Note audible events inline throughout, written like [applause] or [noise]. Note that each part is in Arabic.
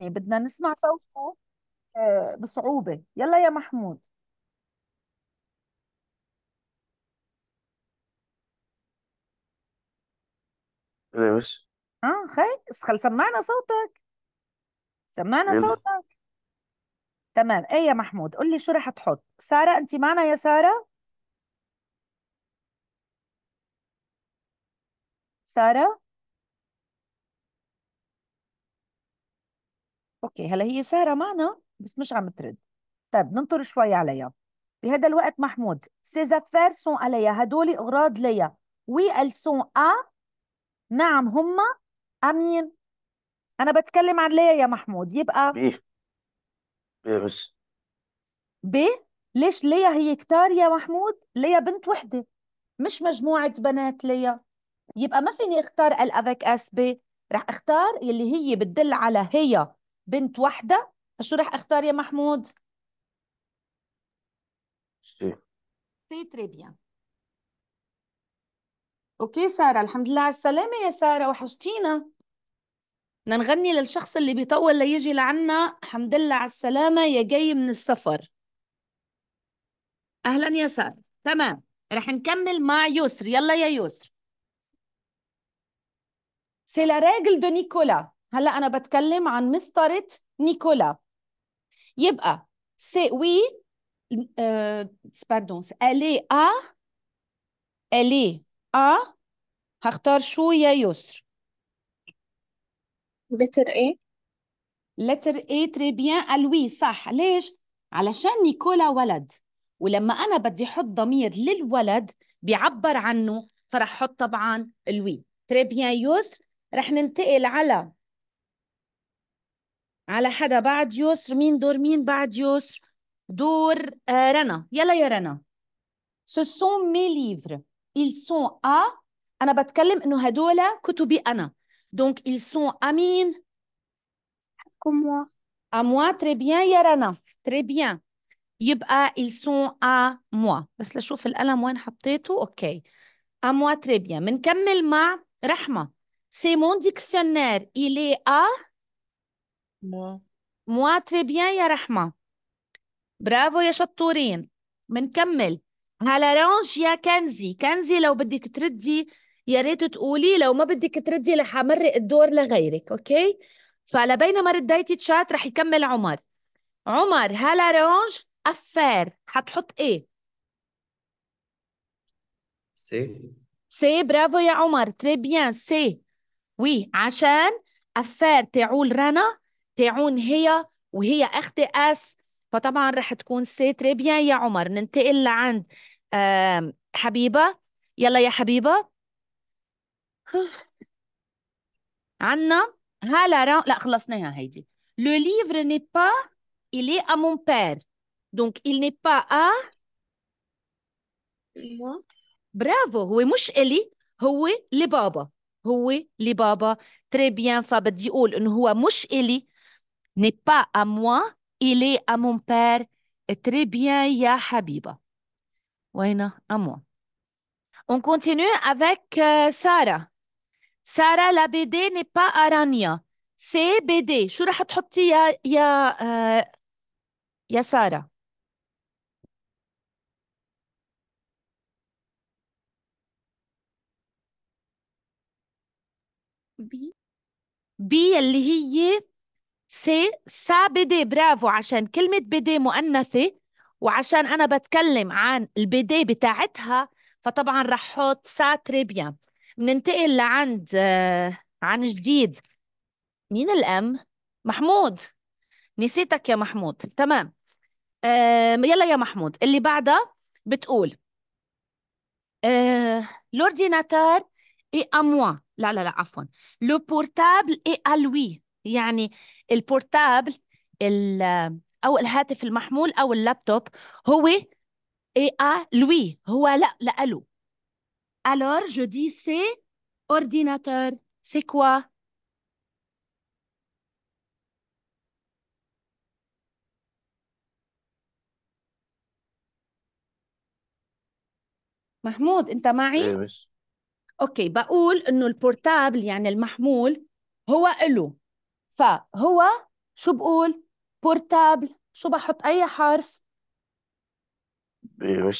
يعني بدنا نسمع صوته آه، بصعوبة يلا يا محمود ليش اه خي خل سمعنا صوتك سمعنا يلا صوتك تمام ايه يا محمود قل لي شو رح تحط سارة انت معنا يا سارة سارة اوكي هلا هي ساره معنا بس مش عم ترد طيب ننطر شوي عليها بهذا الوقت محمود سي زافير سون عليا هدول اغراض ليا وي ال سون ا نعم هم امين انا بتكلم عن ليا يا محمود يبقى بي بي بس بي ليش ليا هي كتار يا محمود ليا بنت وحده مش مجموعه بنات ليا يبقى ما فيني اختار ال افيك اس بي رح اختار اللي هي بتدل على هي بنت واحدة فشو رح اختار يا محمود؟ سي تريبيا اوكي سارة الحمد لله على السلامة يا سارة وحشتينا بدنا نغني للشخص اللي بيطول ليجي لعنا الحمد لله على السلامة يا جاي من السفر أهلا يا سارة تمام رح نكمل مع يسر يلا يا يسر سي لا راجل دو نيكولا هلا انا بتكلم عن مسطره نيكولا يبقى سي وي باردون آه، الي ا الي ا هختار شو يا يسر لتر اي لتر اي تري بيان الوي صح ليش علشان نيكولا ولد ولما انا بدي احط ضمير للولد بيعبر عنه فرح احط طبعا الوي تري بيان يسر رح ننتقل على على حدا بعد يسر مين دور مين بعد يسر دور آه رنا يلا يا رنا ce sont mes livres ils sont à انا بتكلم انه هدول كتبي انا donc ils sont à مين à moi à moi très bien يا رنا très bien يبقى ils sont à moi بس لشوف القلم وين حطيته اوكي à moi très bien بنكمل مع رحمه c'est mon dictionnaire il est à مو موا تري بيان يا رحمة برافو يا شطورين منكمل هلا رانج يا كنزي كنزي لو بدك تردي يا ريت تقولي لو ما بدك تردي رح امرق الدور لغيرك اوكي فعلى بينما رديتي تشات رح يكمل عمر عمر هلا رانج افير حتحط ايه سي سي برافو يا عمر تري بيان سي وي عشان افير تعول رنا تاعون هي وهي اختي اس فطبعا رح تكون ساترة بيان يا عمر ننتقل لعند حبيبة يلا يا حبيبة [sighs] عنا هلا را... لا خلصناها هيدي لو ليفر ني با الي ا مون بير دونك il ني با ا برافو هو مش الي هو لبابا هو لبابا تري بيان فبدي اقول انه هو مش الي n'est pas à moi, il est à mon père. Très bien, ya Habiba. Waina, à moi. On continue avec euh, Sarah. Sarah, la BD n'est pas à Rania. C'est BD. شو راح تحطي يا يا سارة؟ بي بي اللي سي سا بدي برافو عشان كلمة بدي مؤنثة وعشان أنا بتكلم عن البدي بتاعتها فطبعا رح حط سا تريبيان بننتقل لعند آه، عن جديد مين الأم؟ محمود نسيتك يا محمود تمام آه يلا يا محمود اللي بعدها بتقول لورديناتور اي اموا لا لا لا عفوا لو بورتابل اي الوي يعني البورتابل او الهاتف المحمول او اللابتوب هو اي ا آه، لوي هو لا لالو alors je dis c'est ordinateur c'est quoi محمود انت معي ايه اوكي بقول انه البورتابل يعني المحمول هو له فهو شو بقول بورتابل شو بحط اي حرف بي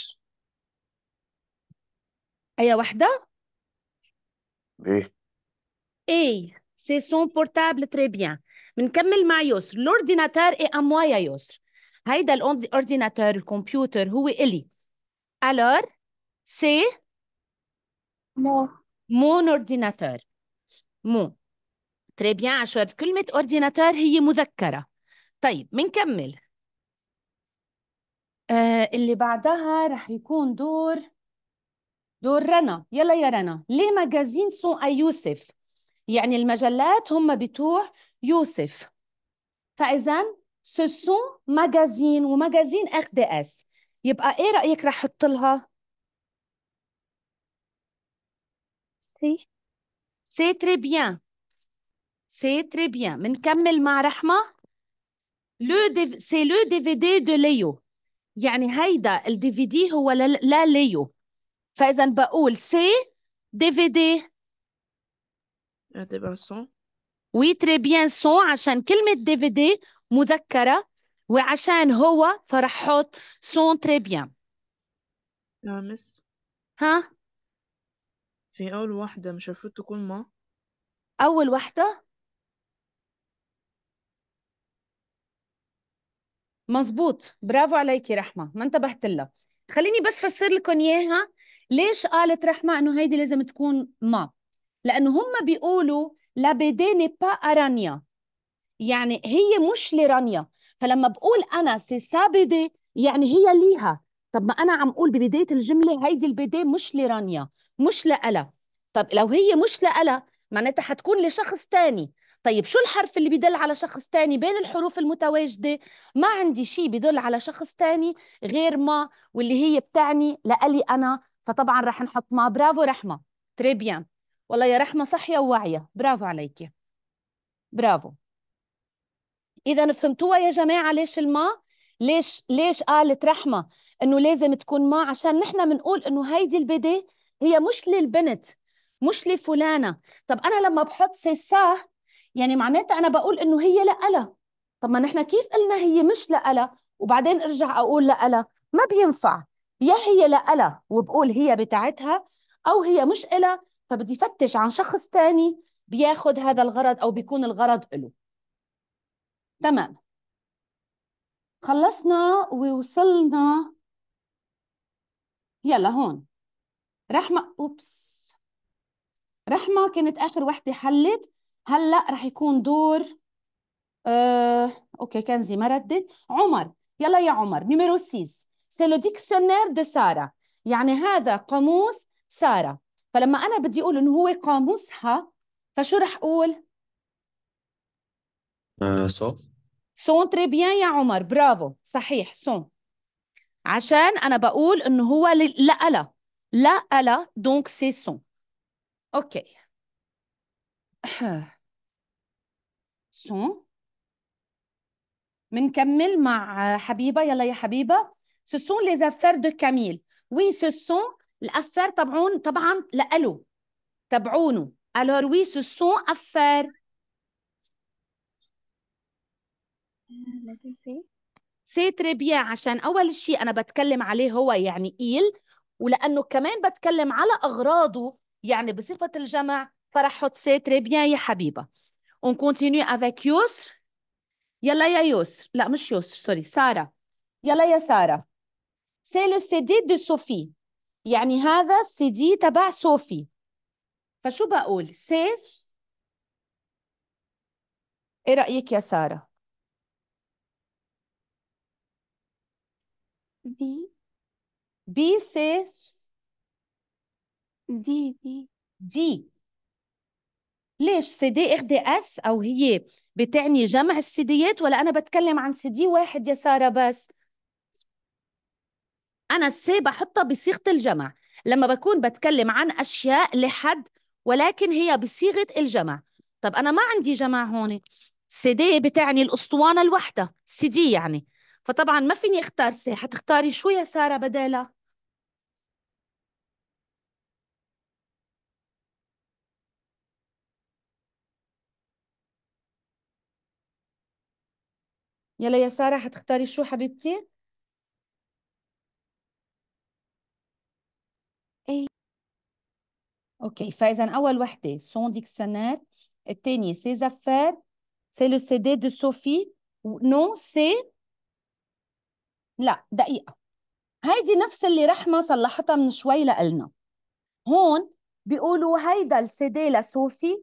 اي وحده بي اي سي سون بورتابل تري بيان بنكمل مع يسر لورديناتور اي ا موا يا يسر هيدا الاورديناتور الكمبيوتر هو الي الور سي مو مون اورديناتور مو تري بيان عشر كلمة اورديناتور هي مذكرة طيب منكمل آه اللي بعدها رح يكون دور دور رنا يلا يا رنا ليه ماجازين سون اي يوسف يعني المجلات هم بتوع يوسف فاذا سو سون ماجازين وماجازين اخ دي اس يبقى ايه رايك رح احط لها سي سي تري بيان سي تري بيان بنكمل مع رحمة. لو لو سي دي في دي دو ليو يعني هيدا الدي في دي هو لا ليو. فإذا بقول سي دي في دي هتبقى son. وي تري بيان son عشان كلمة دي في دي مذكرة وعشان هو فرح حط son تري بيان لا مس ها؟ في أول واحدة مش المفروض تكون ما؟ أول واحدة؟ مزبوط برافو عليكي رحمة ما انتبهت لها خليني بس فسر لكم إياها ليش قالت رحمة إنه هيدي لازم تكون ما لأنه هم بيقولوا لا لابيديني با أرانيا يعني هي مش لرانيا فلما بقول أنا سي سابدي يعني هي ليها طب ما أنا عم أقول ببداية الجملة هيدي البيدي مش لرانيا مش لألا طب لو هي مش لألا معناتها حتكون لشخص تاني طيب شو الحرف اللي بدل على شخص تاني بين الحروف المتواجدة ما عندي شيء بدل على شخص تاني غير ما واللي هي بتعني لألي أنا فطبعا رح نحط ما برافو رحمة تريبيان والله يا رحمة صحية وواعية برافو عليكي برافو إذا فهمتوها يا جماعة ليش الما ليش ليش قالت رحمة إنه لازم تكون ما عشان نحن بنقول إنه هيدي البداية هي مش للبنت مش لفلانة طب أنا لما بحط سي سا يعني معناتها انا بقول انه هي لألا طب ما نحن كيف قلنا هي مش لألا وبعدين ارجع اقول لألا ما بينفع يا هي لألا وبقول هي بتاعتها او هي مش إلا فبدي فتش عن شخص تاني بياخد هذا الغرض او بيكون الغرض له تمام خلصنا ووصلنا يلا هون رحمة أوبس رحمة كانت آخر وحدة حلت هلا رح يكون دور آه... اوكي كنزي ما ردت عمر يلا يا عمر نيميرو 6 سي لو ديكسيونير دو ساره يعني هذا قاموس ساره فلما انا بدي اقول انه هو قاموسها فشو رح اقول؟ آه، سو سون تري بيان يا عمر برافو صحيح سون عشان انا بقول انه هو لا لا لا لا دونك سي سون اوكي [clears throat] سون منكمل مع حبيبه يلا يا حبيبه سو سون لي زافير دو كاميل وي سو سون الافير تبعون طبعا لالو تبعونه الور وي سو سون افير سي تري بيان عشان اول شيء انا بتكلم عليه هو يعني ايل ولانه كمان بتكلم على اغراضه يعني بصفه الجمع فرح حط سي تري بيان يا حبيبه On continue avec Yusr. Yalla ya Yusr. La, مش Yusr, sorry. Sarah. Yalla ya Sarah. C'est le CD de Sophie. يعني هذا CD دي تبع صوفي فشو بقول سيس ايه رأيك يا سارة دي بي سيس دي دي دي ليش سي دي اف دي اس او هي بتعني جمع السيديات ولا انا بتكلم عن سي دي واحد يا ساره بس انا السي بحطها بصيغه الجمع لما بكون بتكلم عن اشياء لحد ولكن هي بصيغه الجمع طب انا ما عندي جمع هون سي دي بتعني الاسطوانه الواحده سي دي يعني فطبعا ما فيني اختار سي حتختاري شو يا ساره بدالها يلا يا سارة حتختاري شو حبيبتي ايه اوكي فاذا اول وحده سون ديكسيونير الثانيه سي زافير سي لو سي دي دو سوفي نو سي لا دقيقه هيدي نفس اللي رحمه صلحتها من شوي لنا هون بيقولوا هيدا السي دي لصوفي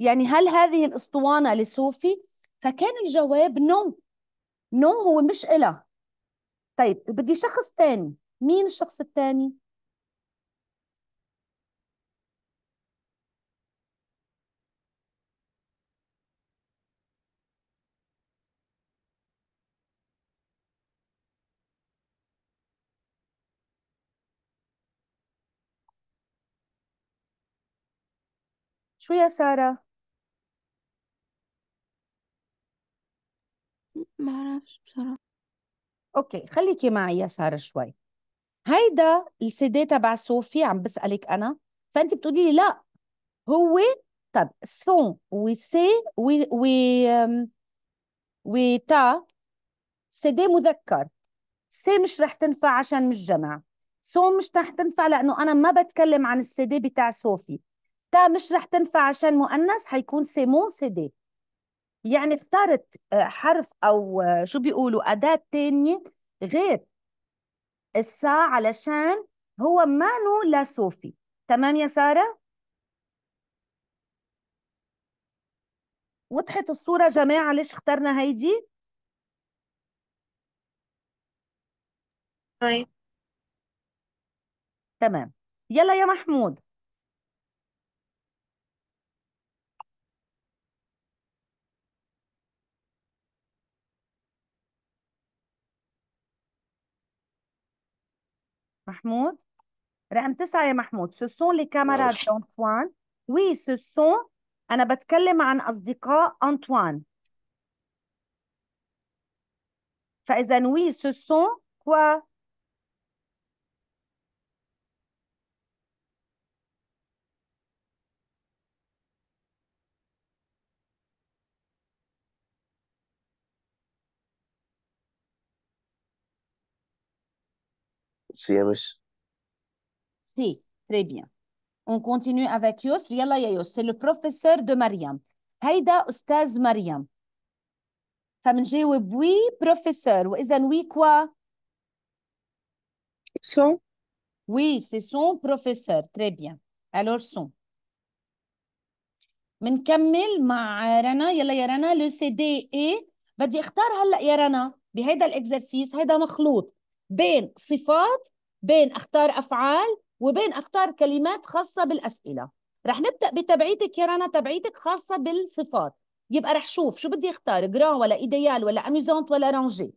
يعني هل هذه الاسطوانه لصوفي فكان الجواب نو نو no, هو مش إلها طيب بدي شخص تاني مين الشخص التاني؟ شو يا سارة؟ بصراحة اوكي خليكي معي يسار شوي هيدا السي دي تبع صوفي عم بسألك أنا فأنت بتقولي لي لا هو طب سون وسي و و وي سي دي مذكر سي مش رح تنفع عشان مش جمع سون مش رح تنفع لأنه أنا ما بتكلم عن السي دي بتاع صوفي تا مش رح تنفع عشان مؤنث حيكون سيمون سي دي يعني اختارت آه، حرف أو آه، شو بيقولوا أداة تانية غير الساعة علشان هو مانو لا صوفي تمام يا سارة؟ وضحت الصورة جماعة ليش اخترنا هيدي؟ طيب. تمام يلا يا محمود محمود رقم تسعة يا محمود ce sont les camarades d'Antoine oui ce sont أنا بتكلم عن أصدقاء أنطوان فإذا oui ce sont quoi Si, très bien. On continue avec Yos Riala Yayos, c'est le professeur de Mariam. Haida, Ostase Mariam. Femme Jéweb, oui, professeur. Ou est-ce que oui, quoi? Son. Oui, c'est son professeur. Très bien. Alors, son. Men kamil ma arana, yala yarana, le CD CDE. Badi, yachtar halla yarana. Bi, haida l'exercice, haida maklout. بين صفات بين اختار افعال وبين اختار كلمات خاصه بالاسئله رح نبدا بتبعيتك يا رنا تبعيتك خاصه بالصفات يبقى رح شوف شو بدي اختار جران ولا ايديال ولا اميزونت ولا رانجي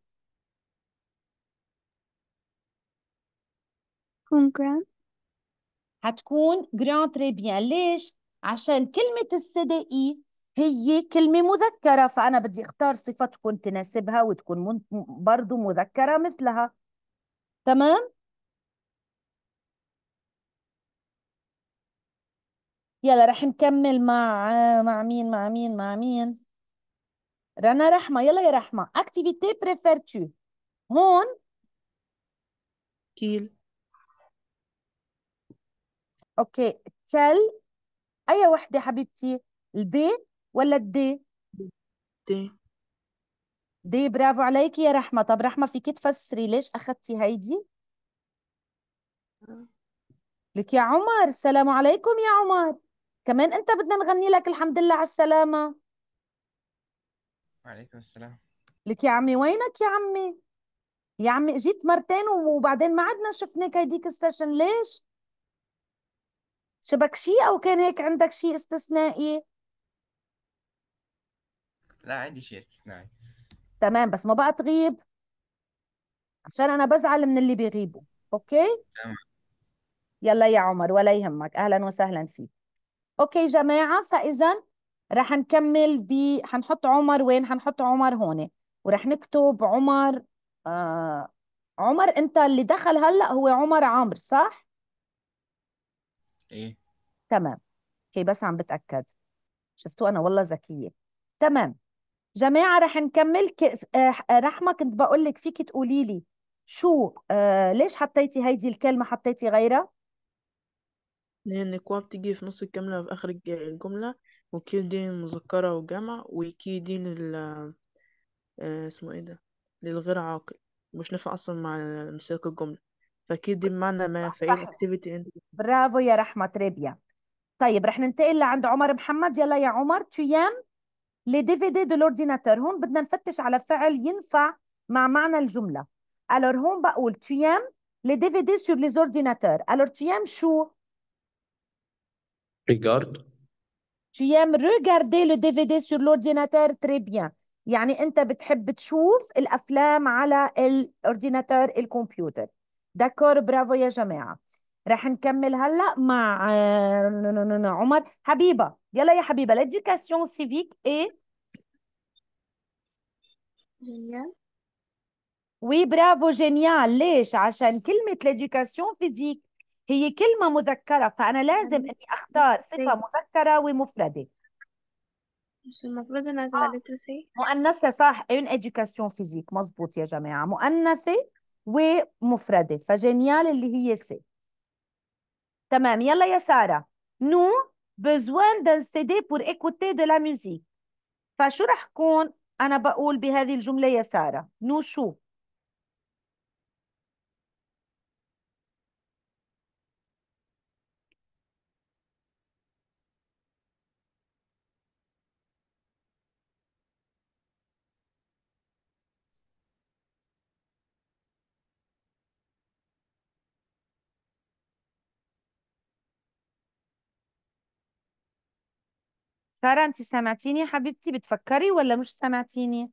هتكون جران حتكون جران تري بيان ليش؟ عشان كلمة السدائي هي كلمة مذكرة فأنا بدي أختار صفة تكون تناسبها وتكون برضو مذكرة مثلها تمام يلا رح نكمل مع مع مين مع مين مع مين رنا رحمة يلا يا رحمه اكتيفيتي activité préfères-tu هون كيل اوكي كل اي وحدة حبيبتي البي ولا الدي دي دي برافو عليكي يا رحمة طب رحمة فيك تفسري ليش أخذتي هيدي آه. لك يا عمر السلام عليكم يا عمر كمان أنت بدنا نغني لك الحمد لله على السلامة وعليكم السلام لك يا عمي وينك يا عمي يا عمي جيت مرتين وبعدين ما عدنا شفناك هيديك السيشن ليش شبك شيء أو كان هيك عندك شيء استثنائي لا عندي شيء استثنائي تمام بس ما بقى تغيب عشان انا بزعل من اللي بيغيبوا اوكي تمام يلا يا عمر ولا يهمك اهلا وسهلا فيك اوكي جماعه فاذا رح نكمل ب حنحط عمر وين حنحط عمر هون ورح نكتب عمر آه... عمر انت اللي دخل هلا هو عمر عمرو صح ايه تمام اوكي بس عم بتاكد شفتوا انا والله ذكيه تمام جماعه رح نكمل آه، آه، رحمه كنت بقول لك فيكي تقولي لي شو آه ليش حطيتي هيدي الكلمه حطيتي غيرها لأن كوا بتيجي في نص الكلمه في آخر الجملة دين مذكرة وجمع وكي ال آه، اسمه ايه ده للغير عاقل مش نفع أصلا مع سياق الجملة فكي دي بمعنى ما في صح أنت برافو يا رحمة تريبيا طيب رح ننتقل لعند عمر محمد يلا يا عمر تيام لي ديفيدي دو لورديناتور هون بدنا نفتش على فعل ينفع مع معنى الجملة الور هون بقول تيام لي ديفيدي سور لي زورديناتور الور تيام شو ريغارد Tu لو دي في دي سور لورديناتور تري bien. يعني أنت بتحب تشوف الأفلام على الأورديناتور الكمبيوتر. داكور برافو يا جماعة. رح نكمل هلا مع آه، عمر حبيبه يلا يا حبيبه ليديوكاسيون سيفيك ايه جينيال وي برافو جينيال ليش عشان كلمه ليديوكاسيون فيزيك هي كلمه مذكره فانا لازم اني اختار صفه مذكره ومفرده مش المفروض انها آه. مؤنثه صح اون ايديوكاسيون فيزيك مضبوط يا جماعه مؤنثه ومفرده فجينيال اللي هي سي تمام يلا يا سارة نو بزوان دان سيدي بور ايكوتي دو لا ميوزيك فشو رح كون انا بقول بهذه الجملة يا سارة نو شو سارة انت سمعتيني حبيبتي بتفكري ولا مش سمعتيني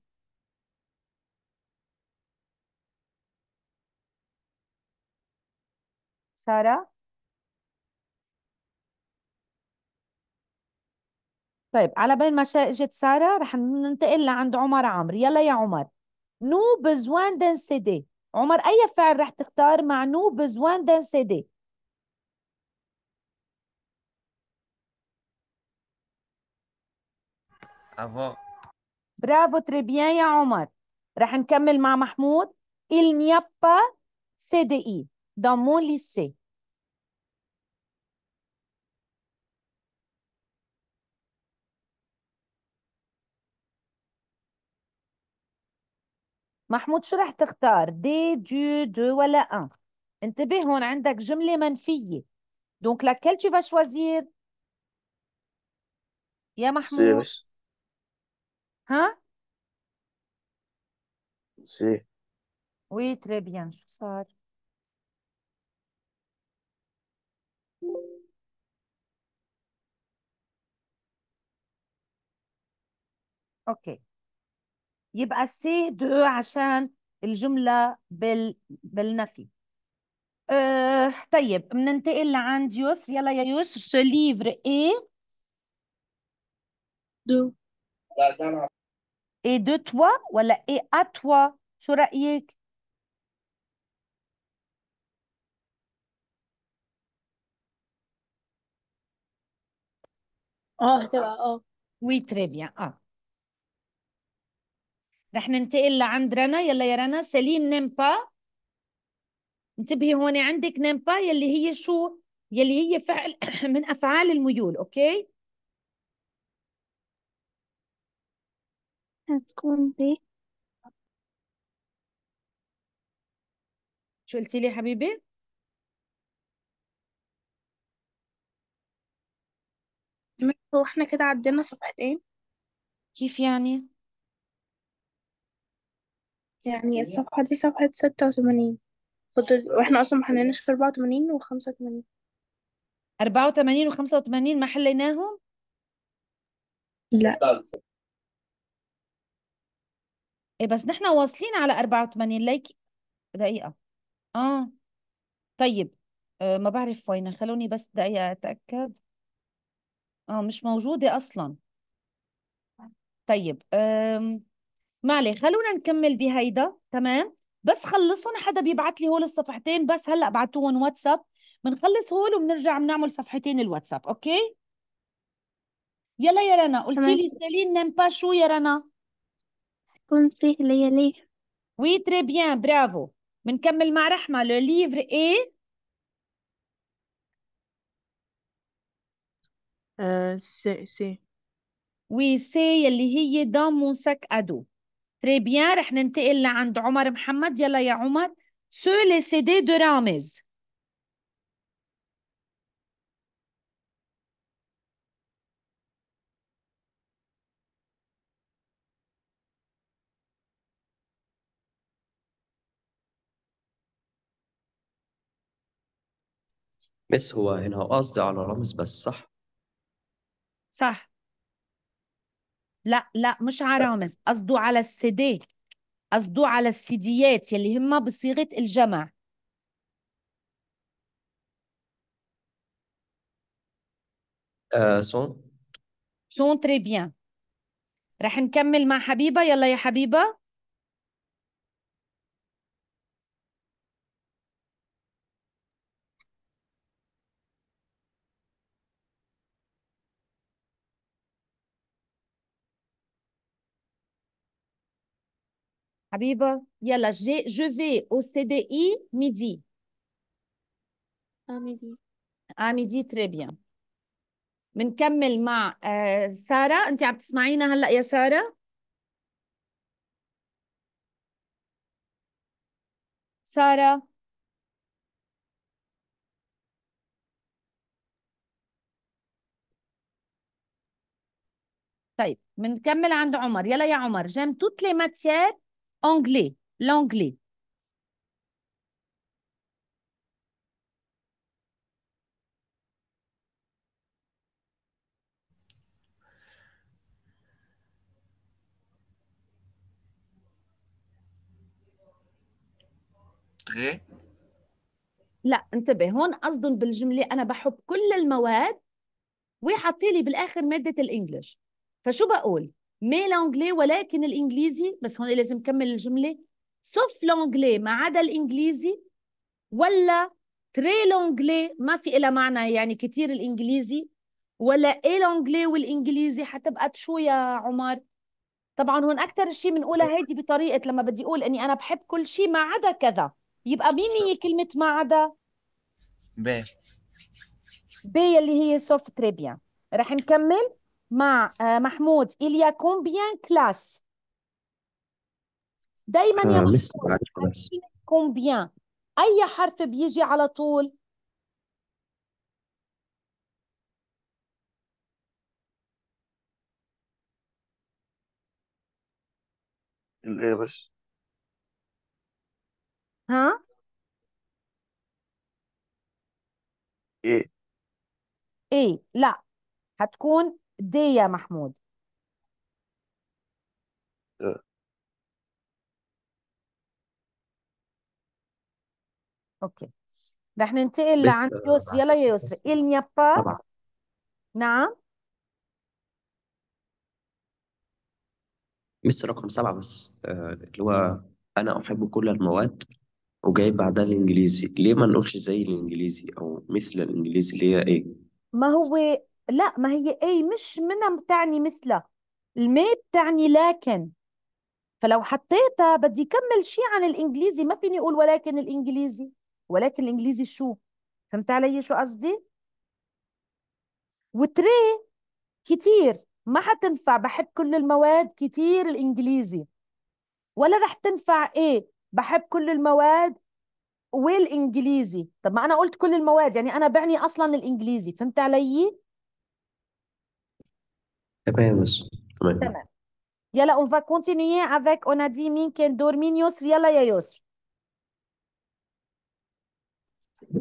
سارة طيب على بين ما اجت سارة رح ننتقل لعند عمر عمرو يلا يا عمر نو بزوان دنسيدي عمر اي فعل رح تختار مع نو بزوان دنسيدي أفو. برافو تري بيان يا عمر رح نكمل مع محمود Il n'y a pas CDI dans mon lycée. محمود شو رح تختار دي دو دو ولا ان انتبه هون عندك جملة منفية دونك لاكيل tu vas choisir يا محمود Hein? Si. Oui, très bien, je sors. اوكي يبقى سي دو عشان الجملة بال... بالنفي أه طيب بننتقل لعند يسر يلا يا يسر سو ليفر ايه دو ايه دو توا ولا اي اتوا شو رأيك اه تبع اه وي تري بيان اه رح ننتقل لعند رنا يلا يا رنا سليم نيم با انتبهي هون عندك نيم با يلي هي شو يلي هي فعل [coughs] من افعال الميول اوكي هتكون ب شو قلتي لي يا حبيبي هو احنا كده عدينا صفحتين كيف يعني يعني الصفحة دي صفحة 86 وتمانين فضل واحنا اصلا محلناش في 84 و85 84 و85 ما حليناهم لا إيه بس نحن واصلين على 84 ليكي دقيقة اه طيب آه ما بعرف وين خلوني بس دقيقة أتأكد اه مش موجودة أصلا طيب آم... معلي خلونا نكمل بهيدا تمام بس خلصهم حدا بيبعت لي هول الصفحتين بس هلا بعتوهم واتساب بنخلص هول وبنرجع بنعمل صفحتين الواتساب اوكي يلا يا رنا قلتي لي سالين نيم با شو يا رنا تكون سهلة ليه وي تري بيان برافو بنكمل مع رحمة لو ليفر اي سي سي وي سي يلي هي دون مون ساك ادو تري بيان رح ننتقل لعند عمر محمد يلا يا عمر سو لي سي دي دو رامز مس هو يعني هنا قصدي على رامز بس صح؟ صح لا لا مش على أه. رامز قصده على السيدي قصده على السيديات يلي هما بصيغة الجمع آه سون سون تري بيان رح نكمل مع حبيبة يلا يا حبيبة حبيبه يلا جي جو في او سي دي اي ميدي اه ميدي تري بيان بنكمل مع آه، ساره انت عم تسمعينا هلا يا ساره ساره طيب بنكمل عند عمر يلا يا عمر جيم توت لي ماتيير Anglais, l'anglais. لا انتبه هون قصدهم بالجمله انا بحب كل المواد وحاطي لي بالاخر ماده الانجليش فشو بقول مي لانجلي ولكن الانجليزي بس هون لازم كمل الجمله سوف لانجلي ما عدا الانجليزي ولا تري لانجلي ما في لها معنى يعني كثير الانجليزي ولا اي لانجلي والانجليزي حتبقى شو يا عمر طبعا هون اكثر شيء بنقولها هيدي بطريقه لما بدي اقول اني انا بحب كل شيء ما عدا كذا يبقى مين هي كلمه ما عدا ب ب اللي هي سوف تري بيان رح نكمل مع آه، محمود il y a دايما يا آه، محمود اي حرف بيجي على طول الايه بس ها ايه ايه لا هتكون دي يا محمود اوكي رح ننتقل لعند يوسف يلا يا يوسف il n'y a نعم مس رقم سبعة بس آه، اللي هو أنا أحب كل المواد وجايب بعدها الإنجليزي ليه ما نقولش زي الإنجليزي أو مثل الإنجليزي اللي هي إيه ما هو لا ما هي أي مش منا بتعني مثله المي بتعني لكن فلو حطيتها بدي كمل شيء عن الإنجليزي ما فيني أقول ولكن الإنجليزي ولكن الإنجليزي شو فهمت علي شو قصدي وتري كتير ما حتنفع بحب كل المواد كتير الإنجليزي ولا رح تنفع إيه بحب كل المواد والإنجليزي طب ما أنا قلت كل المواد يعني أنا بعني أصلا الإنجليزي فهمت علي Apenas. Oui. Yala, on va continuer avec, on a dit, Minken Dorminios, Yala Yayos.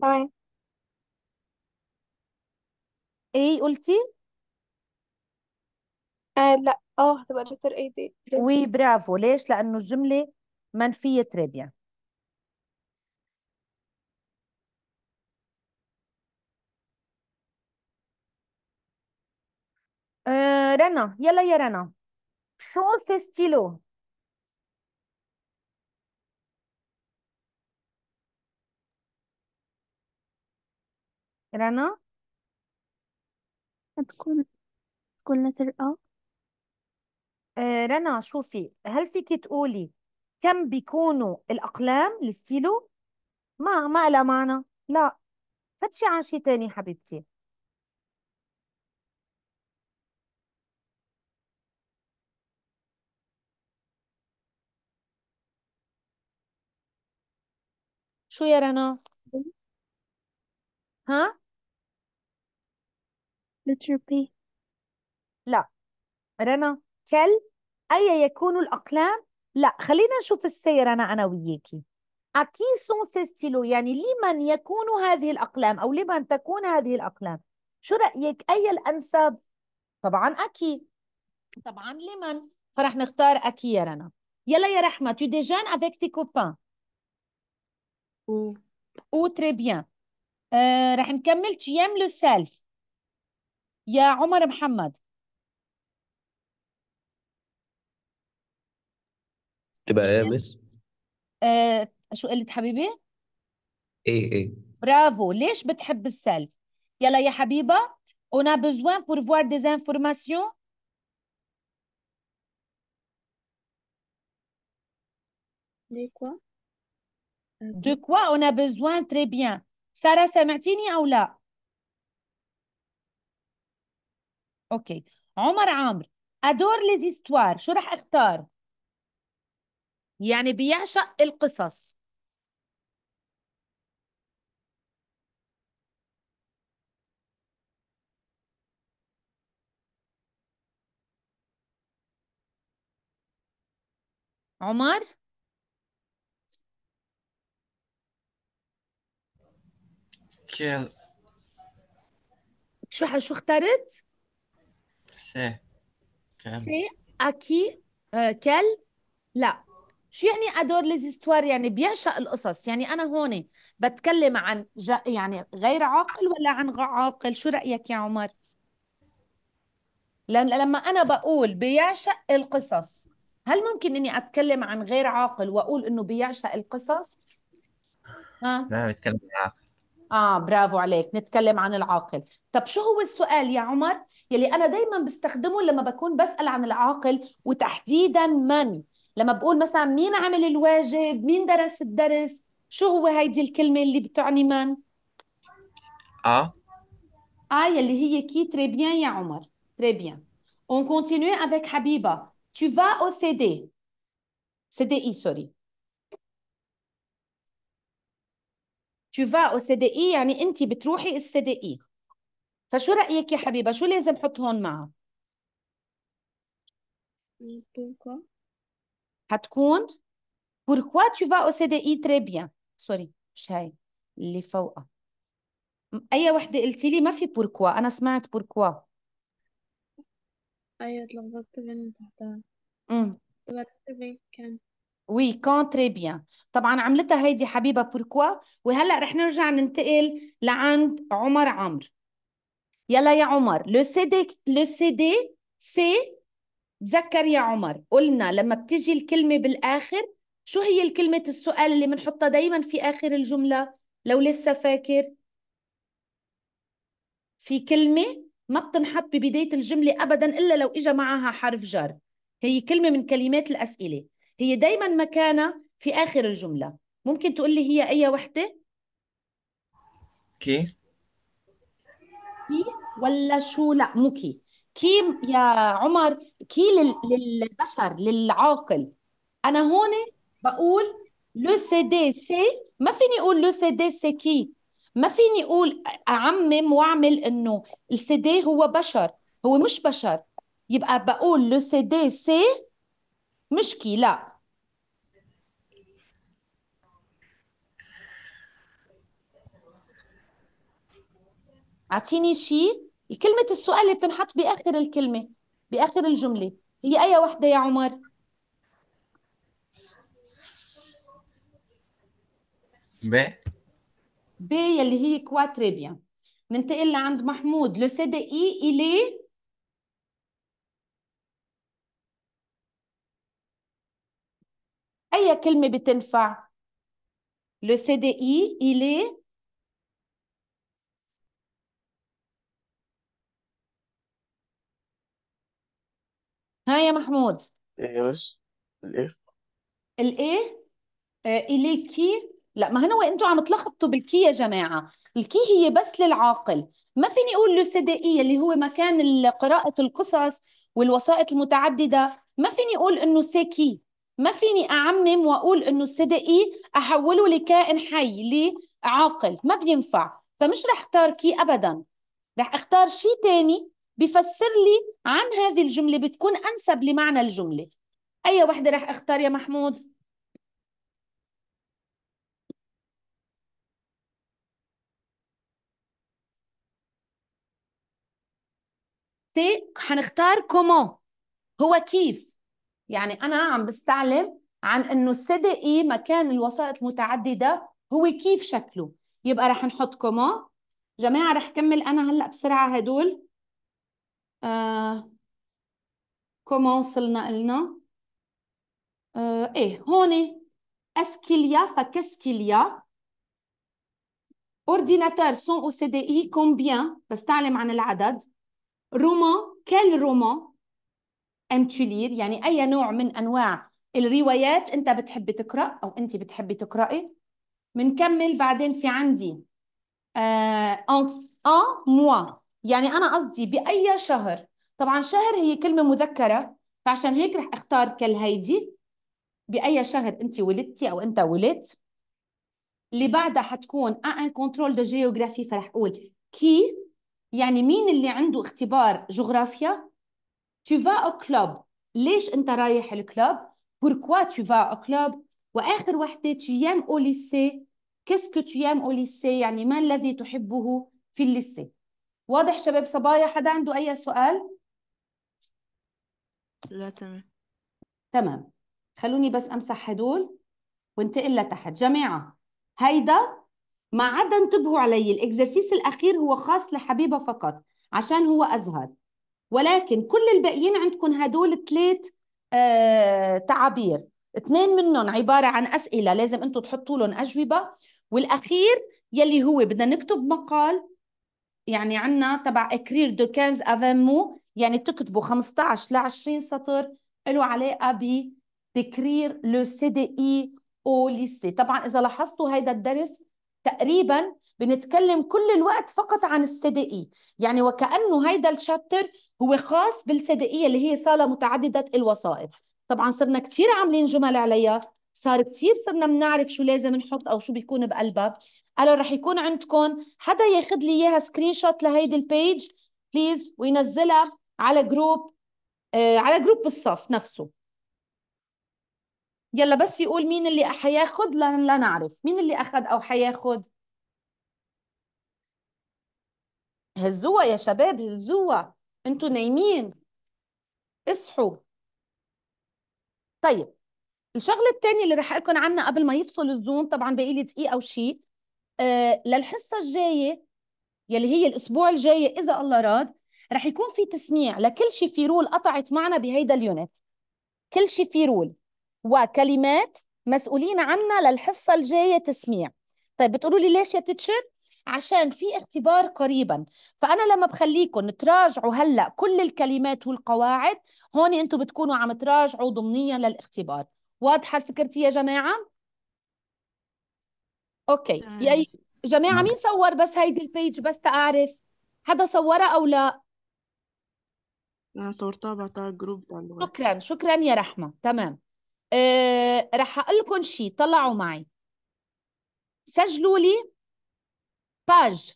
Ah oui. Et ulti? Euh, oh, oui, bravo. Lèche, la anno jumelé, manfiye très bien. آه، رنا يلا يا رنا شو Prends ستيلو رنا تكون تكون letter آه رنا شوفي هل فيك تقولي كم بيكونوا الأقلام الستيلو؟ ما ما لها معنى لا فتشي عن شي تاني حبيبتي شو يا رنا ها لتربي لا رنا كل أي يكون الأقلام لا خلينا نشوف السير أنا أنا وياكي أكي سون سي ستيلو يعني لمن يكون هذه الأقلام أو لمن تكون هذه الأقلام شو رأيك أي الأنسب طبعا أكي طبعا لمن فرح نختار أكي يا رنا يلا يا رحمة تو ديجان افيك تي كوبان او او تري بيان راح نكمل تيام لو سيلف يا عمر محمد تبقى إيه يا مس آه، شو قلت حبيبي؟ ايه ايه برافو ليش بتحب السيلف؟ يلا يا حبيبه اون ا بوزوان بور فوار دي انفورماسيون دي دو كوا اون ا بيزوان تري بيان ساره سمعتيني او لا اوكي عمر عامر ادور ليزيستوار شو راح اختار يعني بيعشق القصص عمر كيل شو شو اخترت؟ سي كيل سي اكي آه، كل كيل لا شو يعني ادور ليزيستوار يعني بيعشق القصص يعني انا هون بتكلم عن يعني غير عاقل ولا عن عاقل شو رايك يا عمر لما انا بقول بيعشق القصص هل ممكن اني اتكلم عن غير عاقل واقول انه بيعشق القصص ها لا بتكلم عن عاقل اه برافو عليك نتكلم عن العاقل طب شو هو السؤال يا عمر يلي انا دايما بستخدمه لما بكون بسال عن العاقل وتحديدا من لما بقول مثلا مين عمل الواجب مين درس الدرس شو هو هيدي الكلمه اللي بتعني من اه اه يلي هي كي تري بيان يا عمر تري بيان اون كونتينيو افيك حبيبه tu vas au CD CDI سوري tu vas au CDI يعني انت بتروحي السي دي اي فشو رايك يا حبيبه شو لازم احط هون معه بوركوا حتكون pourquoi tu vas au CDI très bien سوري مش هاي اللي فوقها اي وحده قلتي لي ما في بوركوا انا سمعت بوركوا أيوة تلخبطت بين تحتها امم تبعت كان وي كون تري بيان طبعا عملتها هيدي حبيبه بوركوا وهلا رح نرجع ننتقل لعند عمر عمرو يلا يا عمر لو سي دي لو سي دي سي تذكر يا عمر قلنا لما بتجي الكلمه بالاخر شو هي الكلمه السؤال اللي بنحطها دائما في اخر الجمله لو لسه فاكر في كلمه ما بتنحط ببدايه الجمله ابدا الا لو اجى معها حرف جر هي كلمه من كلمات الاسئله هي دائما مكانها في آخر الجملة ممكن تقول لي هي أي وحدة؟ كي كي ولا شو لا مو كي كي يا عمر كي للبشر للعاقل أنا هون بقول لو سي دي سي ما فيني اقول لو سي دي سي كي ما فيني اقول اعمم واعمل انه السي دي هو بشر هو مش بشر يبقى بقول لو سي دي سي مشكلة أعطيني شيء كلمة السؤال اللي بتنحط بآخر الكلمة بآخر الجملة هي أي وحدة يا عمر؟ ب ب يلي هي كواتريبيان ننتقل لعند محمود لو سي دي اي إلي اي كلمه بتنفع لو سي دي اي الي ها يا محمود ايه بس الايه الايه الي كي لا ما هو انتوا عم تلخبطوا بالكي يا جماعه الكي هي بس للعاقل ما فيني اقول لو سي دي اي اللي هو مكان قراءه القصص والوسائط المتعدده ما فيني اقول انه سي كي ما فيني أعمم وأقول إنه صدقي أحوله لكائن حي لعاقل ما بينفع فمش رح اختار كي أبدا رح اختار شيء تاني بفسر لي عن هذه الجملة بتكون أنسب لمعنى الجملة أي وحدة رح اختار يا محمود؟ سي حنختار كومون هو كيف يعني انا عم بستعلم عن انه اي مكان الوسائط المتعدده هو كيف شكله يبقى رح نحط كوما جماعه رح كمل انا هلا بسرعه هدول آه كوما وصلنا قلنا آه ايه هون اسكيليا فكسكيليا اورديناتور سون او سي دي اي كومبيان بستعلم عن العدد رومان كل رومان ام تشيلير يعني اي نوع من انواع الروايات انت بتحبي تقرا او انت بتحبي تقراي بنكمل بعدين في عندي ان آه، موا يعني انا قصدي باي شهر طبعا شهر هي كلمه مذكره فعشان هيك رح اختار كالهيدي باي شهر انت ولدتي او انت ولدت اللي بعدها حتكون ان كنترول دو جيوغرافي فرح اقول كي يعني مين اللي عنده اختبار جغرافيا Tu vas au club. ليش أنت رايح الكلوب؟ Pourquoi tu vas au club؟ وآخر وحدة tu aimes au lycée. Qu'est-ce que tu aimes au lycée؟ يعني ما الذي تحبه في الليسي؟ واضح شباب صبايا حدا عنده أي سؤال؟ لا تمام تمام خلوني بس أمسح هدول وانتقل لتحت جماعة هيدا ما عدا انتبهوا علي الإكزرسيس الأخير هو خاص لحبيبة فقط عشان هو أزهر ولكن كل الباقيين عندكم هدول ثلاث آه تعابير اثنين منهم عبارة عن أسئلة لازم أنتم تحطوا لهم أجوبة والأخير يلي هو بدنا نكتب مقال يعني عنا تبع اكرير دو كانز افامو يعني تكتبوا 15 ل 20 سطر له علاقة ب تكرير لو سي دي اي او ليسي طبعا إذا لاحظتوا هيدا الدرس تقريبا بنتكلم كل الوقت فقط عن السي دي اي يعني وكأنه هيدا الشابتر هو خاص بالصدقية اللي هي صالة متعددة الوصائف طبعا صرنا كتير عاملين جمل عليها صار كتير صرنا بنعرف شو لازم نحط او شو بيكون بقلبها قالوا رح يكون عندكم حدا ياخذ لي اياها سكرين شوت لهيدي البيج بليز وينزلها على جروب آه على جروب الصف نفسه يلا بس يقول مين اللي حياخد لا نعرف مين اللي اخذ او حياخد هزوها يا شباب هزوها انتوا نايمين اصحوا طيب الشغله الثانيه اللي رح لكم عنها قبل ما يفصل الزوم طبعا باقي لي دقيقه شيء آه للحصه الجايه يلي هي الاسبوع الجاي اذا الله راد رح يكون في تسميع لكل شيء في رول قطعت معنا بهيدا اليونت كل شيء في رول وكلمات مسؤولين عنا للحصه الجايه تسميع طيب بتقولوا لي ليش يا تيتشر عشان في اختبار قريبا فأنا لما بخليكم تراجعوا هلأ كل الكلمات والقواعد هون انتم بتكونوا عم تراجعوا ضمنيا للاختبار واضحة فكرتي يا جماعة؟ أوكي يا جماعة مين صور بس هيدي البيج بس تعرف حدا صورها أو لا؟ أنا صورتها بعتها جروب شكرا شكرا يا رحمة تمام أه رح أقول لكم شيء طلعوا معي سجلوا لي باج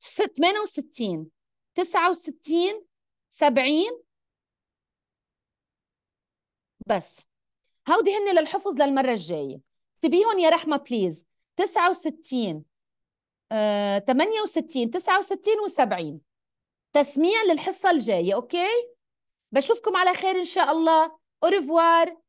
68 69 70 بس هودي هن للحفظ للمرة الجاية اكتبيهم يا رحمة بليز 69 68 69 و70 تسميع للحصة الجاية أوكي بشوفكم على خير إن شاء الله أوريفوار